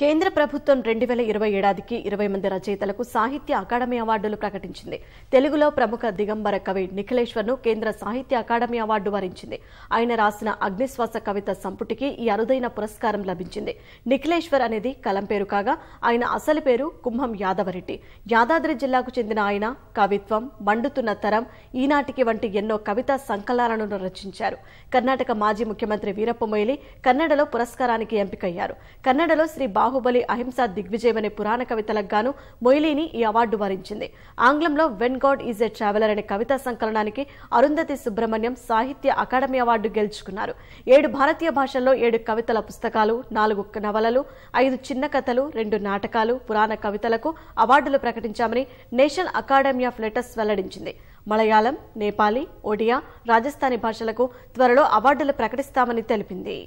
కేంద్ర ప్రభుత్వం రెండు వేల ఇరవై ఏడాదికి ఇరవై మంది రచయితలకు సాహిత్య అకాడమీ అవార్డులు ప్రకటించింది తెలుగులో ప్రముఖ దిగంబర కవి నిఖిలేశ్వర్ను కేంద్ర సాహిత్య అకాడమీ అవార్డు వరించింది ఆయన రాసిన అగ్నిశ్వాస కవిత సంపుటికి ఈ అరుదైన పురస్కారం లభించింది నిఖిలేశ్వర్ అనేది కలం పేరు కాగా ఆయన అసలు పేరు కుంభం యాదవరెడ్డి యాదాద్రి జిల్లాకు చెందిన ఆయన కవిత్వం మండుతున్న తరం ఈనాటికి వంటి ఎన్నో కవితా సంకలనాలను రచించారు కర్ణాటక మాజీ ముఖ్యమంత్రి వీరప్పమొయిలి కన్నడలో పురస్కారానికి ఎంపికయ్యారు కన్నడలో శ్రీ బాబు బాహుబలి అహింస దిగ్విజయమనే పురాణ కవితలకు గాను మొయిలీని ఈ అవార్డు వరించింది ఆంగ్లంలో when God is a traveller అనే కవితా సంకలనానికి అరుంధతి సుబ్రహ్మణ్యం సాహిత్య అకాడమీ అవార్డు గెలుచుకున్నారు ఏడు భారతీయ భాషల్లో ఏడు కవితల పుస్తకాలు నాలుగు నవలలు ఐదు చిన్న కథలు రెండు నాటకాలు పురాణ కవితలకు అవార్డులు ప్రకటించామని నేషనల్ అకాడమీ ఆఫ్ లెటర్స్ వెల్లడించింది మలయాళం నేపాలీ ఒడియా రాజస్థానీ భాషలకు త్వరలో అవార్డులు ప్రకటిస్తామని తెలిపింది